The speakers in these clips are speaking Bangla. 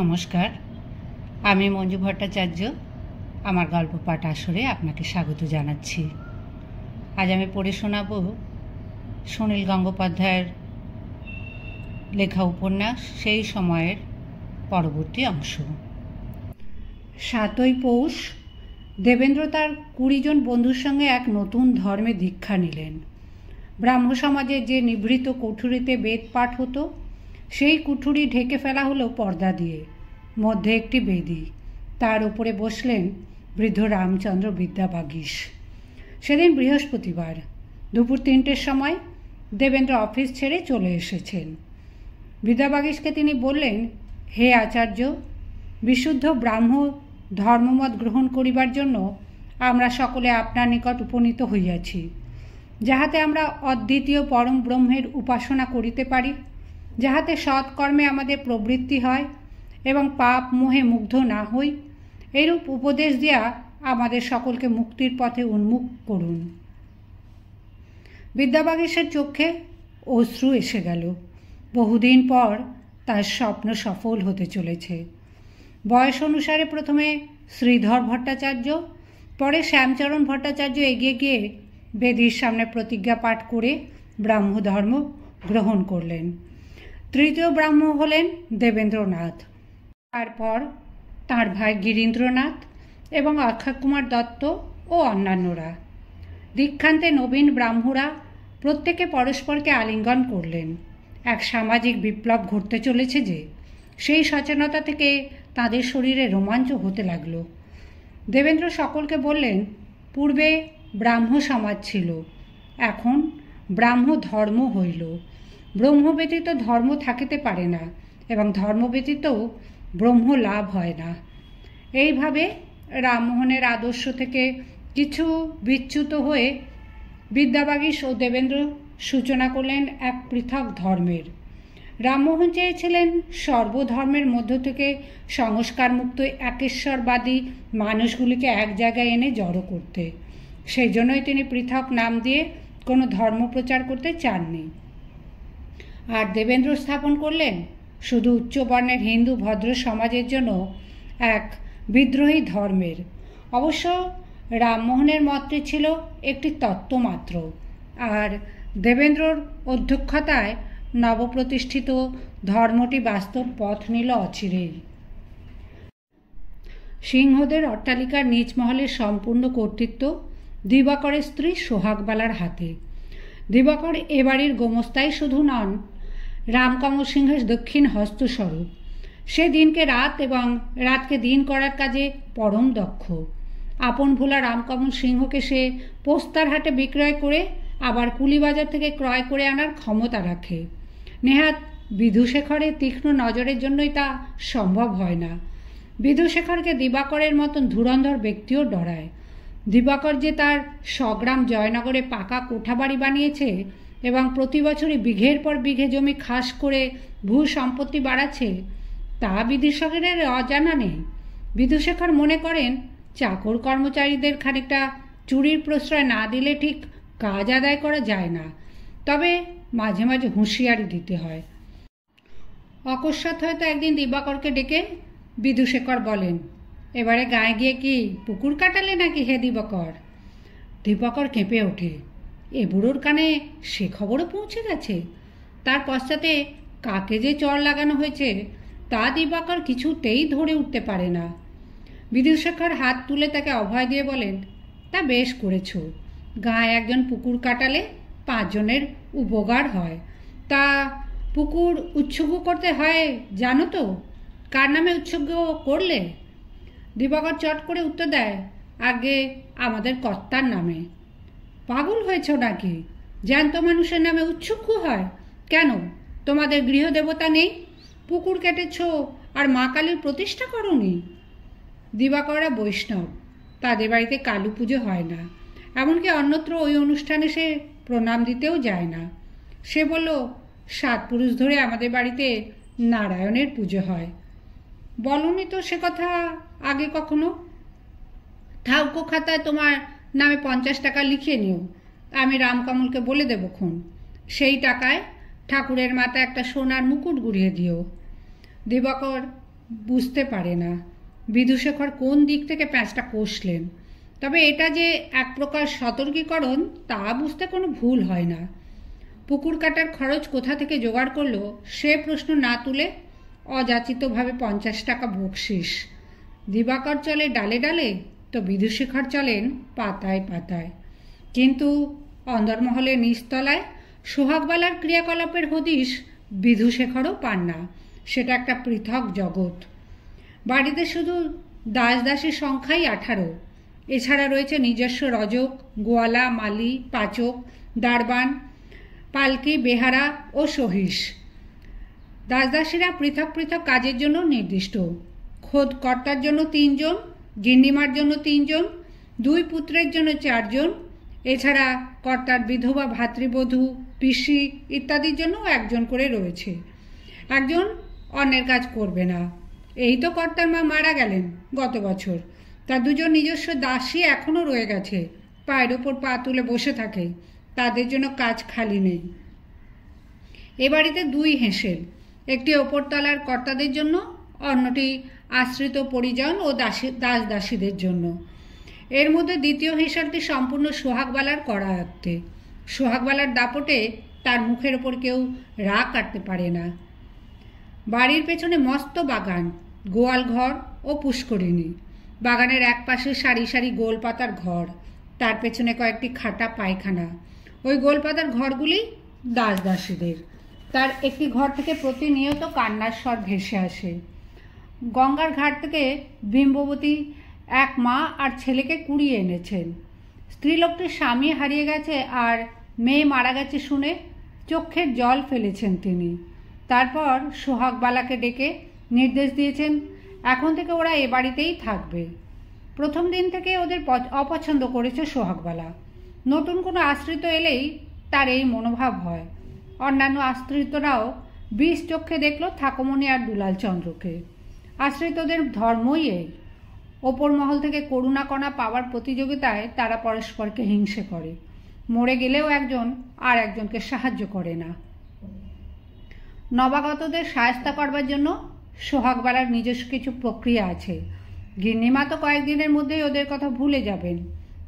নমস্কার আমি মঞ্জু ভট্টাচার্য আমার গল্প পাঠ আসরে আপনাকে স্বাগত জানাচ্ছি আজ আমি পড়ে শোনাব সুনীল গঙ্গোপাধ্যায়ের লেখা উপন্যাস সেই সময়ের পরবর্তী অংশ সাতই পৌষ দেবেন্দ্র তার কুড়িজন বন্ধুর সঙ্গে এক নতুন ধর্মে দীক্ষা নিলেন ব্রাহ্ম সমাজে যে নিভৃত কঠুরিতে বেদ পাঠ হতো সেই কুঠুরি ঢেকে ফেলা হলো পর্দা দিয়ে মধ্যে একটি বেদি তার উপরে বসলেন বৃদ্ধ রামচন্দ্র বিদ্যাবাগীশ সেদিন বৃহস্পতিবার দুপুর তিনটের সময় দেবেন্দ্র অফিস ছেড়ে চলে এসেছেন বিদ্যাবাগীশকে তিনি বললেন হে আচার্য বিশুদ্ধ ব্রাহ্ম ধর্মমত গ্রহণ করিবার জন্য আমরা সকলে আপনার নিকট উপনীত হইয়াছি যাহাতে আমরা অদ্বিতীয় পরম ব্রহ্মের উপাসনা করিতে পারি যাহাতে সৎকর্মে আমাদের প্রবৃত্তি হয় এবং পাপ মোহে মুগ্ধ না হই এরূপ উপদেশ দেওয়া আমাদের সকলকে মুক্তির পথে উন্মুখ করুন বিদ্যাবাগেশের চোখে অশ্রু এসে গেল বহুদিন পর তার স্বপ্ন সফল হতে চলেছে বয়স অনুসারে প্রথমে শ্রীধর ভট্টাচার্য পরে শ্যামচরণ ভট্টাচার্য এগিয়ে গিয়ে বেদির সামনে প্রতিজ্ঞা পাঠ করে ব্রাহ্মধর্ম গ্রহণ করলেন তৃতীয় ব্রাহ্ম হলেন দেবেন্দ্রনাথ তারপর তার ভাই গিরীন্দ্রনাথ এবং অক্ষয় কুমার দত্ত ও অন্যান্যরা দীক্ষান্তে নবীন ব্রাহ্মরা প্রত্যেকে পরস্পরকে আলিঙ্গন করলেন এক সামাজিক বিপ্লব ঘটতে চলেছে যে সেই সচেতনতা থেকে তাদের শরীরে রোমাঞ্চ হতে লাগলো দেবেন্দ্র সকলকে বললেন পূর্বে ব্রাহ্ম সমাজ ছিল এখন ব্রাহ্ম ধর্ম হইল ব্রহ্ম ব্যতীত ধর্ম থাকিতে পারে না এবং ধর্ম ব্যতীতও ব্রহ্ম লাভ হয় না এইভাবে রামমোহনের আদর্শ থেকে কিছু বিচ্যুত হয়ে বিদ্যাবাগীশ ও দেবেন্দ্র সূচনা করলেন এক পৃথক ধর্মের রামমোহন চেয়েছিলেন সর্বধর্মের মধ্য থেকে সংস্কারমুক্ত একেশ্বরবাদী মানুষগুলিকে এক জায়গায় এনে জড়ো করতে সেই জন্যই তিনি পৃথক নাম দিয়ে কোনো ধর্ম প্রচার করতে চাননি আর দেবেন্দ্র স্থাপন করলেন শুধু উচ্চবর্ণের হিন্দু ভদ্র সমাজের জন্য এক বিদ্রোহী ধর্মের অবশ্য রামমোহনের মতটি ছিল একটি তত্ত্ব মাত্র আর দেবেন্দ্রর অধ্যক্ষতায় নবপ্রতিষ্ঠিত ধর্মটি বাস্তব পথ নিল অচিরেই সিংহদের অট্টালিকার নিজ মহলের সম্পূর্ণ কর্তৃত্ব দিবাকরের স্ত্রী সোহাগবালার হাতে দিবাকর এবাড়ির গোমস্তাই শুধু নন রামকাম সিংহের দক্ষিণ হস্তস্বরূপ সে দিনকে রাত এবং রাতকে দিন করার কাজে পরম দক্ষ আপন ভোলা রামকমল সিংহকে সে পোস্তার হাটে বিক্রয় করে আবার কুলিবাজার থেকে ক্রয় করে আনার ক্ষমতা রাখে নেহাত বিধুশেখরের তীক্ষ্ণ নজরের জন্যই তা সম্ভব হয় না বিধুশেখরকে দিবাকরের মতন ধুরন্ধর ব্যক্তিও ডরায় দিবাকর যে তার সগ্রাম জয়নগরে পাকা কোঠাবাড়ি বানিয়েছে এবং প্রতি বছরই বিঘের পর বিঘে জমি খাস করে ভূ সম্পত্তি বাড়াচ্ছে তা বিদূষকের অজানা নেই বিদুশেখর মনে করেন চাকর কর্মচারীদের খানিকটা চুরির প্রশ্রয় না দিলে ঠিক কাজ আদায় করা যায় না তবে মাঝে মাঝে হুঁশিয়ারি দিতে হয় অকস্মাৎ হয়তো একদিন দিবাকরকে ডেকে বিদুশেখর বলেন এবারে গায়ে গিয়ে কি পুকুর কাটালে নাকি হে দিবাকর দিবাকর কেঁপে ওঠে এ বুড়োর কানে সে খবরও পৌঁছে গেছে তার পশ্চাতে কাকে যে চর লাগানো হয়েছে তা দিবাকর কিছুতেই ধরে উঠতে পারে না বিদুষাখার হাত তুলে তাকে অভয় দিয়ে বলেন তা বেশ করেছ গায়ে একজন পুকুর কাটালে পাঁচজনের উপকার হয় তা পুকুর উৎসর্গ করতে হয় জানো তো কার নামে উৎসর্গ করলে দিবাকর চট করে উত্তর দেয় আগে আমাদের কর্তার নামে পাগল হয়েছ নাকি জ্যান্ত মানুষের নামে উৎসুক হয় কেন তোমাদের গৃহদেবতা নেই পুকুর কেটেছ আর মা কালীর প্রতিষ্ঠা করনি দিবাকররা বৈষ্ণব তাদের বাড়িতে কালু পুজো হয় না এমনকি অন্যত্র ওই অনুষ্ঠানে সে প্রণাম দিতেও যায় না সে বলল সাত পুরুষ ধরে আমাদের বাড়িতে নারায়ণের পুজো হয় বলনি তো সে কথা আগে কখনো থাউকো খাতায় তোমার নামে পঞ্চাশ টাকা লিখে নিও আমি রামকমলকে বলে দেবো খুন সেই টাকায় ঠাকুরের মাথা একটা সোনার মুকুট গুড়িয়ে দিও দিবাকর বুঝতে পারে না বিধুশেখর কোন দিক থেকে প্যাঁচটা কষলেন তবে এটা যে এক প্রকার সতর্কীকরণ তা বুঝতে কোনো ভুল হয় না পুকুর কাটার খরচ কোথা থেকে জোগাড় করলো সে প্রশ্ন না তুলে অযাচিতভাবে পঞ্চাশ টাকা বকশিস দিবাকর চলে ডালে ডালে তো বিদুশেখর চলেন পাতায় পাতায় কিন্তু অন্দরমহলের নিচতলায় সোহাগবালার ক্রিয়াকলাপের হদিশ বিধুশেখরও পান না সেটা একটা পৃথক জগৎ বাড়িতে শুধু দাস দাসের সংখ্যাই আঠারো এছাড়া রয়েছে নিজস্ব রজক গোয়ালা মালি পাচক দারবান পালকি বেহারা ও সহিস দাসদাসীরা পৃথক পৃথক কাজের জন্য নির্দিষ্ট খোদ কর্তার জন্য তিনজন গিন্নিমার জন্য তিনজন দুই পুত্রের জন্য চারজন এছাড়া কর্তার বিধবা ভাতৃবধূ পিসি ইত্যাদির জন্য একজন করে রয়েছে একজন অন্যের কাজ করবে না এই তো কর্তার মা মারা গেলেন গত বছর তার দুজন নিজস্ব দাসী এখনও রয়ে গেছে পায়ের ওপর পা তুলে বসে থাকে তাদের জন্য কাজ খালি নেই এ বাড়িতে দুই হেঁসেল একটি ওপরতলার কর্তাদের জন্য অন্যটি আশ্রিত পরিজন ও দাসী দাস দাসীদের জন্য এর মধ্যে দ্বিতীয় হিসাবটি সম্পূর্ণ সোহাগবালার করায়ত্তে সোহাগবালার দাপটে তার মুখের ওপর কেউ রাগ কাটতে পারে না বাড়ির পেছনে মস্ত বাগান গোয়াল ঘর ও পুষ্করিণী বাগানের এক পাশে সারি সারি গোল পাতার ঘর তার পেছনে কয়েকটি খাটা পায়খানা ওই গোল পাতার ঘরগুলি দাস দাসীদের তার একটি ঘর থেকে প্রতিনিয়ত কান্নার স্বর ভেসে আসে গঙ্গার ঘাট থেকে বিম্ববতী এক মা আর ছেলেকে কুড়িয়ে এনেছেন স্ত্রীলোকটির স্বামী হারিয়ে গেছে আর মেয়ে মারা গেছে শুনে চক্ষের জল ফেলেছেন তিনি তারপর সোহাগবালাকে ডেকে নির্দেশ দিয়েছেন এখন থেকে ওরা এ বাড়িতেই থাকবে প্রথম দিন থেকে ওদের অপছন্দ করেছে সোহাগবালা নতুন কোনো আশ্রিত এলেই তার এই মনোভাব হয় অন্যান্য আশ্রিতরাও বিষ চক্ষে দেখল ঠাকুমণি আর দুলাল চন্দ্রকে আশ্রিতদের ধর্মই এই ওপর মহল থেকে করুণা কণা পাওয়ার প্রতিযোগিতায় তারা পরস্পরকে হিংসে করে মরে গেলেও একজন আর একজনকে সাহায্য করে না নবাগতদের সায়স্তা করবার জন্য সোহাগবালার নিজস্ব কিছু প্রক্রিয়া আছে গিন্নিমা তো কয়েকদিনের মধ্যেই ওদের কথা ভুলে যাবেন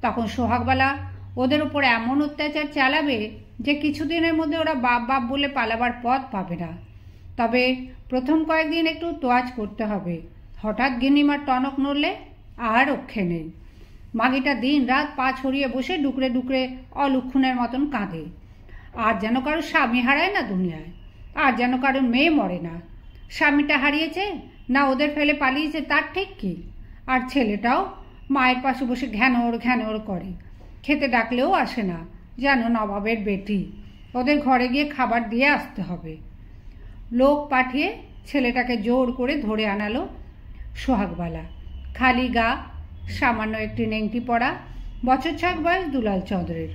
তখন সোহাগবালা ওদের উপর এমন অত্যাচার চালাবে যে কিছুদিনের মধ্যে ওরা বাপ বাপ বলে পালাবার পথ পাবে না তবে প্রথম কয়েকদিন একটু তোয়াজ করতে হবে হঠাৎ গিনিমার টনক নড়লে আর রক্ষে নেই মাগিটা দিন রাত পা ছড়িয়ে বসে ডুকরে ডুকরে অলক্ষণের মতন কাঁদে আর যেন কারোর স্বামী হারায় না দুনিয়ায় আর যেন কারোর মেয়ে মরে না স্বামীটা হারিয়েছে না ওদের ফেলে পালিয়েছে তার ঠিক কি আর ছেলেটাও মায়ের পাশে বসে ঘ্যানোর ঘ্যানোর করে খেতে ডাকলেও আসে না যেন নবাবের বেটি ওদের ঘরে গিয়ে খাবার দিয়ে আসতে হবে লোক পাঠিয়ে ছেলেটাকে জোর করে ধরে আনালো সোহাগবালা খালি গা সামান্য একটি নেংটি পড়া বছর ছয়েক বয়স দুলাল চন্দ্রের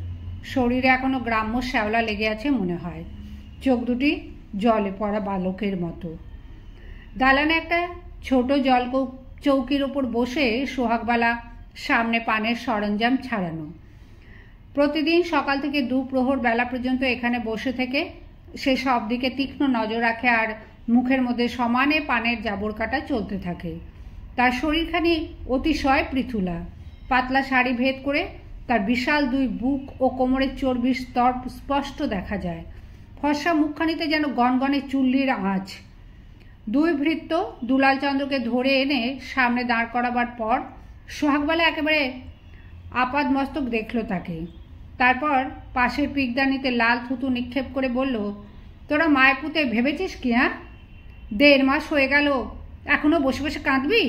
শরীরে এখনও গ্রাম্য শ্যাওলা লেগে আছে মনে হয় চোখ দুটি জলে পড়া বালকের মতো দালানে একটা ছোট জল চৌকির ওপর বসে সোহাগবালা সামনে পানের সরঞ্জাম ছাড়ানো প্রতিদিন সকাল থেকে দুপ্রহর বেলা পর্যন্ত এখানে বসে থেকে সে সব দিকে তীক্ষ্ণ নজর রাখে আর মুখের মধ্যে সমানে পানের জাবর কাটা চলতে থাকে তার শরীরখানি অতিশয় পৃথুলা পাতলা শাড়ি ভেদ করে তার বিশাল দুই বুক ও কোমরের চর্বির স্তর স্পষ্ট দেখা যায় ফর্সা মুখখানিতে যেন গনগনে চুল্লির আঁচ দুই ভৃত্য দুলালচন্দ্রকে ধরে এনে সামনে দাঁড় করাবার পর সোহাগবালা একেবারে আপাদমস্তক দেখল তাকে তারপর পাশের পিকদানিতে লাল থুতু নিক্ষেপ করে বলল তোরা মায়ের ভেবেছিস কি হ্যাঁ দেড় মাস হয়ে গেল এখনও বসে বসে কাঁদবি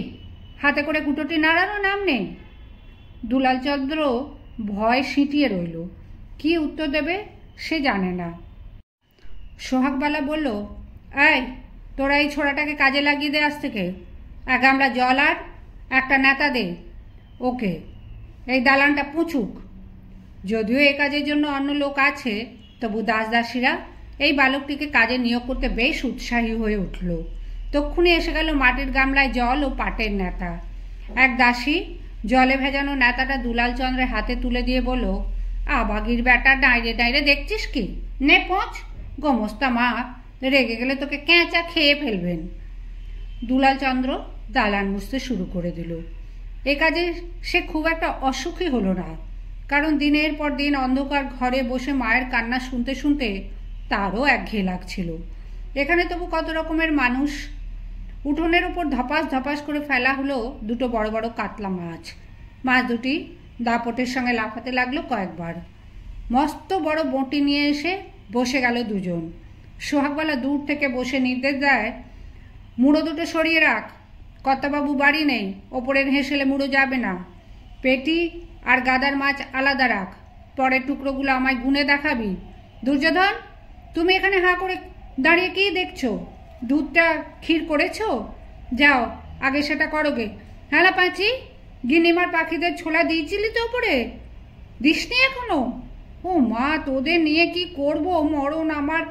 হাতে করে কুটোটি নাড়ানো নাম নেই দুলালচন্দ্র ভয় সিঁটিয়ে রইল কি উত্তর দেবে সে জানে না সোহাগবালা বলল এই তোরা এই ছোড়াটাকে কাজে লাগিয়ে দে আজ থেকে এক গামলা জল আর একটা নেতা দে ওকে এই দালানটা পুঁচুক যদিও এ কাজের জন্য অন্য লোক আছে তবু দাসদাসীরা এই বালকটিকে কাজে নিয়োগ করতে বেশ উৎসাহী হয়ে উঠল তক্ষুনি এসে গেল মাটির গামলায় জল ও পাটের নেতা এক দাসী জলে ভেজানো নেতাটা দুলাল চন্দ্রের হাতে তুলে দিয়ে বলল আবাগির বেটা ডাইরে ডাইরে দেখছিস কি নে পঁচ গোমস্তা মা রেগে গেলে তোকে ক্যাঁচা খেয়ে ফেলবেন দুলালচন্দ্র দালান বুঝতে শুরু করে দিল এ কাজে সে খুব একটা অসুখী হলো না কারণ দিনের পর দিন অন্ধকার ঘরে বসে মায়ের কান্না শুনতে শুনতে তারও একঘেয়ে লাগছিল এখানে তবু কত রকমের মানুষ উঠোনের উপর ধপাস ধপাস করে ফেলা হলো দুটো বড় বড় কাতলা মাছ মাছ দুটি দাপটের সঙ্গে লাফাতে লাগলো কয়েকবার মস্ত বড় বটি নিয়ে এসে বসে গেল দুজন সোহাগবালা দূর থেকে বসে নির্দেশ দেয় মুড়ো দুটো সরিয়ে রাখ কর্তাবাবু বাড়ি নেই ওপরের হেসেলে মুড়ো যাবে না পেটি আর গাদার মাছ আলাদা রাখ পরের টুকরোগুলো আমায় গুনে দেখাবি দুর্যোধন তুমি এখানে হাঁ করে দাঁড়িয়ে কি দেখছো দুধটা ক্ষীর করেছো যাও আগে সেটা করোগে হ্যাঁ না পাঁচি গিনিমার পাখিদের ছোলা দিয়েছিলি তো ওপরে দিসনি এখনো ও মা তোদের নিয়ে কি করব মরণ আমার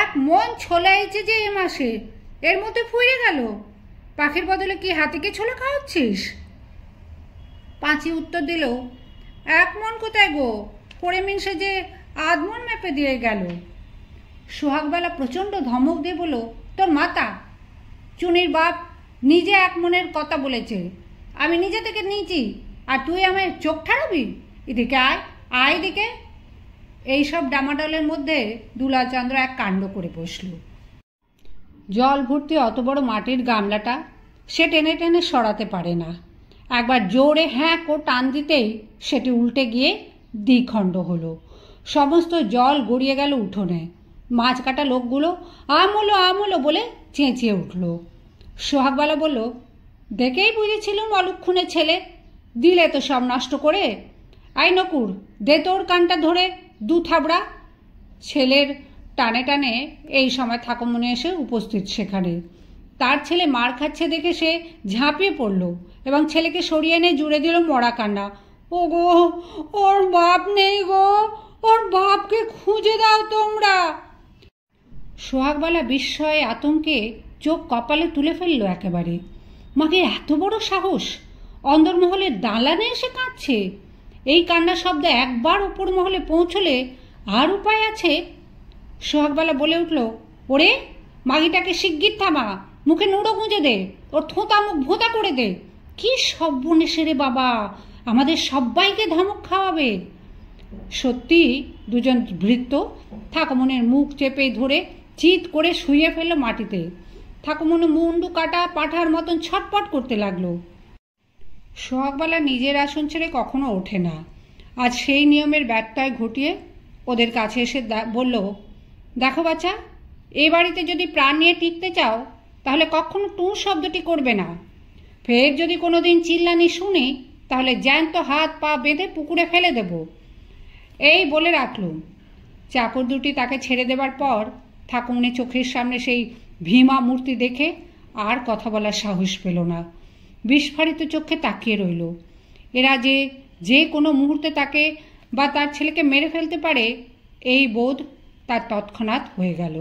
এক মন ছোলাইছে যে এ মাসে এর মধ্যে ফুয়ে গেল পাখির বদলে কি হাতিকে ছোলা খাওয়াচ্ছিস পাঁচি উত্তর দিল এক মন কোথায় গো পড়ে মিনসে যে আধমন মেপে দিয়ে গেল সোহাগবেলা প্রচণ্ড ধমক দিয়ে বলল তোর মাতা চুনির বাপ নিজে এক মনের কথা বলেছে আমি নিজে থেকে নিয়েছি আর তুই আমায় চোখ ঠাড়াবি এদিকে আয় আয় এদিকে এইসব ডামাডলের মধ্যে দুলাচন্দ্র এক কাণ্ড করে বসল জল ভর্তি অত বড় মাটির গামলাটা সে টেনে টেনে সরাতে পারে না একবার জোরে হ্যাঁ কো টান দিতেই সেটি উল্টে গিয়ে দ্বিখণ্ড হলো সমস্ত জল গড়িয়ে গেল উঠোনে মাছ কাটা লোকগুলো আমলো আমলো বলে চেঁচিয়ে উঠল সোহাগবালা বলল দেখেই বুঝেছিলুম অলক্ষণে ছেলে দিলে তো সব নষ্ট করে আই নকুর দে তোর কানটা ধরে দু থাবড়া ছেলের টানে টানে এই সময় থাকমনে এসে উপস্থিত সেখানে তার ছেলে মার খাচ্ছে দেখে সে ঝাঁপিয়ে পড়ল এবং ছেলেকে সরিয়ে এনে জুড়ে দিল মরা কান্না ও গো ওর বাপ নেই গো ওর বাপকে খুঁজে দাও তোমরা সোহাগবালা বিস্ময়ে আতঙ্কে চোখ কপালে তুলে ফেলল একেবারে মাকে এত বড় সাহস অন্দরমহলের দালানে এসে কাঁদছে এই কান্না শব্দ একবার ওপর মহলে পৌঁছলে আর উপায় আছে সোহাগবালা বলে উঠল ওরে মাগিটাকে শিগগির থামা মুখে নুড়ো গুঁজে দে ওর থোঁতা মুখ ভোঁতা করে দে কি সব্বনেশে রে বাবা আমাদের সবাইকে ধমক খাওয়াবে সত্যি দুজন ভৃত্য ঠাকুমনের মুখ চেপে ধরে চিত করে শুয়ে ফেলল মাটিতে ঠাকুমনে মুন্ডু কাটা পাঠার মতন ছটপট করতে লাগলো সোহাগবালা নিজের আসন ছেড়ে কখনো ওঠে না আজ সেই নিয়মের ব্যত্যয় ঘটিয়ে ওদের কাছে এসে বলল দেখো বাচ্চা এ বাড়িতে যদি প্রাণ নিয়ে টিকতে চাও তাহলে কখনো টু শব্দটি করবে না ফের যদি কোনো দিন চিল্লানি শুনি তাহলে জ্যান্ত হাত পা বেঁধে পুকুরে ফেলে দেব এই বলে রাখলুম চাকর দুটি তাকে ছেড়ে দেবার পর ঠাকুমনি চোখের সামনে সেই ভীমা মূর্তি দেখে আর কথা বলার সাহস পেল না বিস্ফারিত চোখে তাকিয়ে রইল এরা যে যে কোনো মুহূর্তে তাকে বা তার ছেলেকে মেরে ফেলতে পারে এই বোধ তার তৎক্ষণাৎ হয়ে গেল